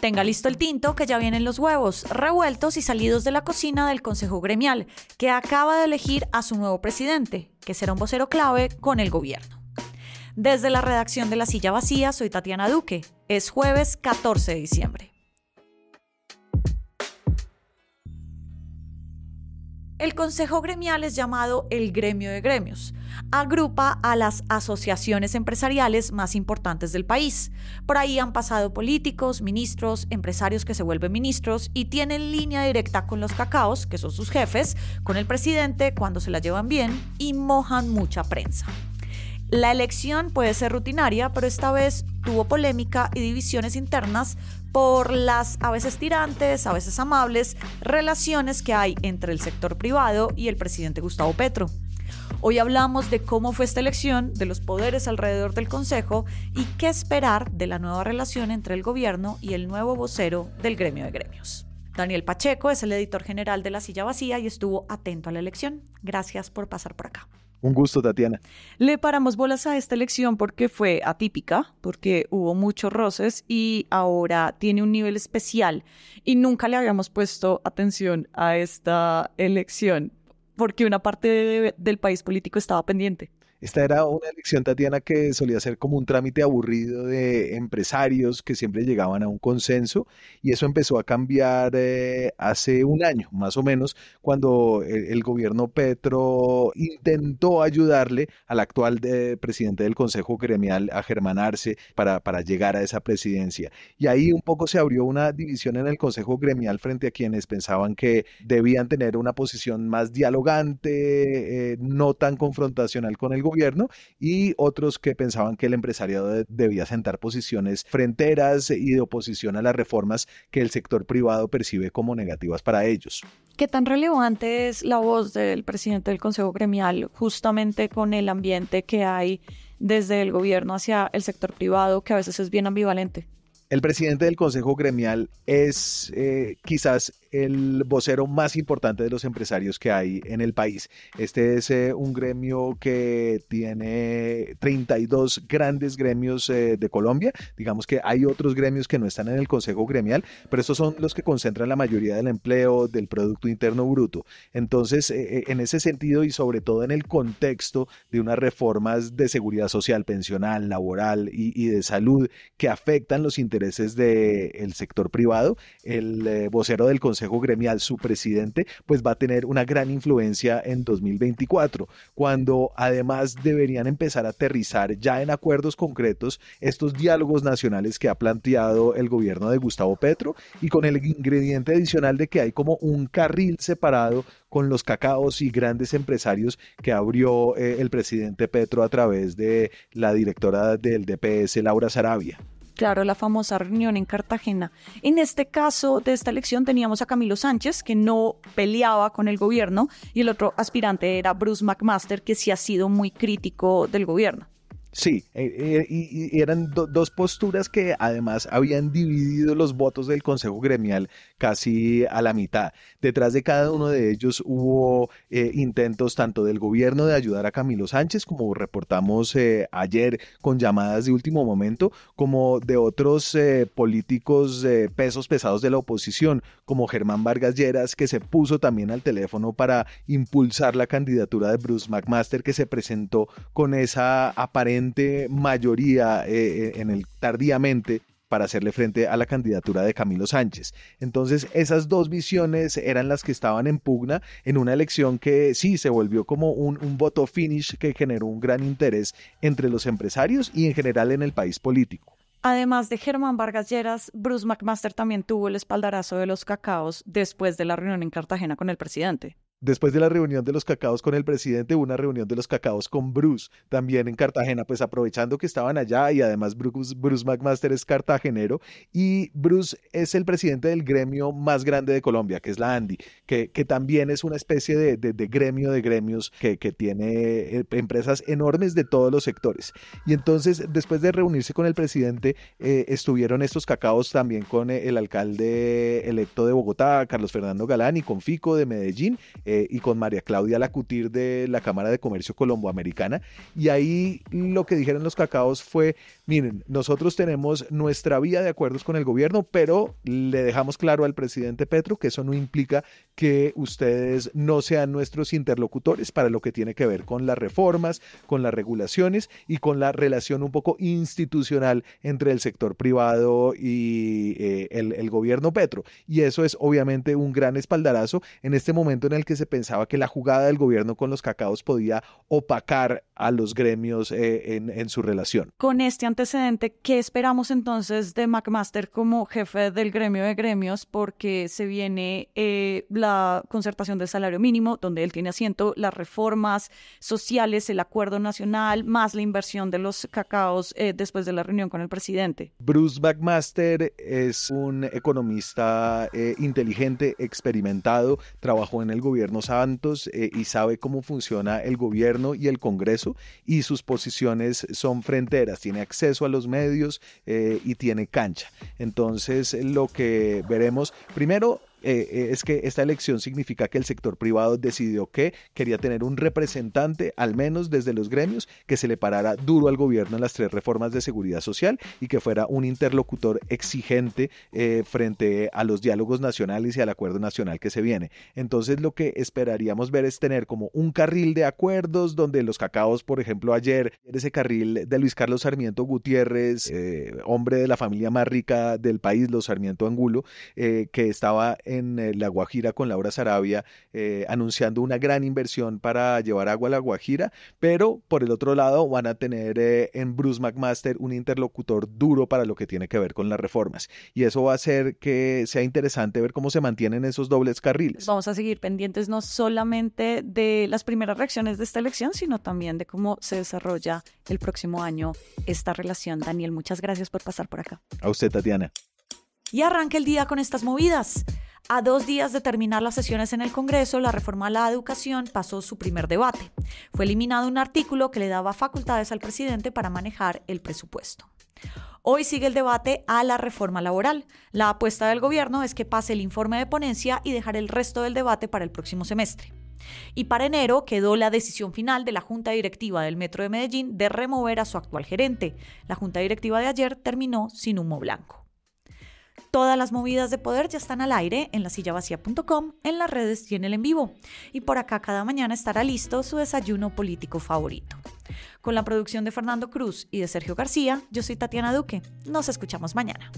Tenga listo el tinto que ya vienen los huevos, revueltos y salidos de la cocina del Consejo Gremial, que acaba de elegir a su nuevo presidente, que será un vocero clave con el gobierno. Desde la redacción de La Silla Vacía, soy Tatiana Duque. Es jueves 14 de diciembre. El Consejo Gremial es llamado el Gremio de Gremios. Agrupa a las asociaciones empresariales más importantes del país. Por ahí han pasado políticos, ministros, empresarios que se vuelven ministros y tienen línea directa con los cacaos, que son sus jefes, con el presidente cuando se la llevan bien y mojan mucha prensa. La elección puede ser rutinaria, pero esta vez tuvo polémica y divisiones internas por las a veces tirantes, a veces amables relaciones que hay entre el sector privado y el presidente Gustavo Petro. Hoy hablamos de cómo fue esta elección, de los poderes alrededor del Consejo y qué esperar de la nueva relación entre el gobierno y el nuevo vocero del gremio de gremios. Daniel Pacheco es el editor general de La Silla Vacía y estuvo atento a la elección. Gracias por pasar por acá. Un gusto, Tatiana. Le paramos bolas a esta elección porque fue atípica, porque hubo muchos roces y ahora tiene un nivel especial y nunca le habíamos puesto atención a esta elección porque una parte del país político estaba pendiente. Esta era una elección, Tatiana, que solía ser como un trámite aburrido de empresarios que siempre llegaban a un consenso y eso empezó a cambiar eh, hace un año, más o menos, cuando el, gobierno Petro intentó ayudarle al actual eh, presidente del Consejo Gremial a germanarse para, para llegar a esa presidencia. Y ahí un poco se abrió una división en el Consejo Gremial frente a quienes pensaban que debían tener una posición más dialogante, eh, no tan confrontacional con el gobierno gobierno y otros que pensaban que el empresariado debía sentar posiciones fronteras y de oposición a las reformas que el sector privado percibe como negativas para ellos. ¿Qué tan relevante es la voz del presidente del Consejo Gremial justamente con el ambiente que hay desde el gobierno hacia el sector privado que a veces es bien ambivalente? El presidente del Consejo Gremial es eh, quizás el vocero más importante de los empresarios que hay en el país. Este es eh, un gremio que tiene 32 grandes gremios eh, de Colombia. Digamos que hay otros gremios que no están en el Consejo Gremial, pero estos son los que concentran la mayoría del empleo, del Producto Interno Bruto. Entonces, eh, en ese sentido y sobre todo en el contexto de unas reformas de seguridad social, pensional, laboral y, de salud que afectan los intereses del sector privado, el vocero del Consejo Consejo Gremial, su presidente, pues va a tener una gran influencia en 2024, cuando además deberían empezar a aterrizar ya en acuerdos concretos estos diálogos nacionales que ha planteado el gobierno de Gustavo Petro y con el ingrediente adicional de que hay como un carril separado con los cacaos y grandes empresarios que abrió eh, el presidente Petro a través de la directora del DPS, Laura Sarabia claro, la famosa reunión en Cartagena. En este caso de esta elección teníamos a Camilo Sánchez, que no peleaba con el gobierno, y el otro aspirante era Bruce McMaster, que sí ha sido muy crítico del gobierno. Sí, eh, eh, y eran dos posturas que además habían dividido los votos del Consejo Gremial casi a la mitad. Detrás de cada uno de ellos hubo eh, intentos tanto del gobierno de ayudar a Camilo Sánchez, como reportamos ayer con llamadas de último momento, como de otros políticos pesos pesados de la oposición, como Germán Vargas Lleras, que se puso también al teléfono para impulsar la candidatura de Bruce McMaster, que se presentó con esa aparente mayoría eh, eh, en el tardíamente para hacerle frente a la candidatura de Camilo Sánchez. Entonces, esas dos visiones eran las que estaban en pugna en una elección que sí se volvió como un, un, voto finish que generó un gran interés entre los empresarios y en general en el país político. Además de Germán Vargas Lleras, Bruce McMaster también tuvo el espaldarazo de los cacaos después de la reunión en Cartagena con el presidente. Después de la reunión de los cacaos con el presidente, hubo una reunión de los cacaos con Bruce, también en Cartagena, pues aprovechando que estaban allá y además Bruce, McMaster es cartagenero y Bruce es el presidente del gremio más grande de Colombia, que es la Andy que, que también es una especie de, gremio de gremios que, que, tiene eh, empresas enormes de todos los sectores. Y entonces, después de reunirse con el presidente, eh, estuvieron estos cacaos también con eh, el alcalde electo de Bogotá, Carlos Fernando Galán, y con Fico de Medellín. Eh, y con María Claudia Lacutir de la Cámara de Comercio Colomboamericana. Y ahí lo que dijeron los cacaos fue, miren, nosotros tenemos nuestra vía de acuerdos con el gobierno, pero le dejamos claro al presidente Petro que eso no implica que ustedes no sean nuestros interlocutores para lo que tiene que ver con las reformas, con las regulaciones y con la relación un poco institucional entre el sector privado y eh, el, el gobierno Petro. Y eso es obviamente un gran espaldarazo en este momento en el que se pensaba que la jugada del gobierno con los cacaos podía opacar a los gremios eh, en, su relación. Con este antecedente, ¿qué esperamos entonces de McMaster como jefe del gremio de gremios? Porque se viene eh, la concertación del salario mínimo, donde él tiene asiento, las reformas sociales, el acuerdo nacional, más la inversión de los cacaos eh, después de la reunión con el presidente. Bruce McMaster es un economista inteligente, experimentado, trabajó en el gobierno santos eh, y sabe cómo funciona el gobierno y el Congreso y sus posiciones son fronteras, tiene acceso a los medios eh, y tiene cancha. Entonces lo que veremos, primero eh, eh, es que esta elección significa que el sector privado decidió que quería tener un representante, al menos desde los gremios, que se le parara duro al gobierno en las tres reformas de seguridad social y que fuera un interlocutor exigente eh, frente a los diálogos nacionales y al acuerdo nacional que se viene. Entonces lo que esperaríamos ver es tener como un carril de acuerdos donde los cacaos, por ejemplo, ayer, ese carril de Luis Carlos Sarmiento Gutiérrez, hombre de la familia más rica del país, los Sarmiento Angulo, que estaba en eh, La Guajira con Laura Sarabia, eh, anunciando una gran inversión para llevar agua a La Guajira, pero por el otro lado van a tener eh, en Bruce McMaster un interlocutor duro para lo que tiene que ver con las reformas. Y eso va a hacer que sea interesante ver cómo se mantienen esos dobles carriles. Vamos a seguir pendientes no solamente de las primeras reacciones de esta elección, sino también de cómo se desarrolla el próximo año esta relación. Daniel, muchas gracias por pasar por acá. A usted, Tatiana. Y arranca el día con estas movidas. A dos días de terminar las sesiones en el Congreso, la reforma a la educación pasó su primer debate. Fue eliminado un artículo que le daba facultades al presidente para manejar el presupuesto. Hoy sigue el debate a la reforma laboral. La apuesta del gobierno es que pase el informe de ponencia y dejar el resto del debate para el próximo semestre. Y para enero quedó la decisión final de la Junta Directiva del Metro de Medellín de remover a su actual gerente. La Junta Directiva de ayer terminó sin humo blanco. Todas las movidas de poder ya están al aire en la vacía.com en las redes y en el en vivo. Y por acá cada mañana estará listo su desayuno político favorito. Con la producción de Fernando Cruz y de Sergio García, yo soy Tatiana Duque. Nos escuchamos mañana.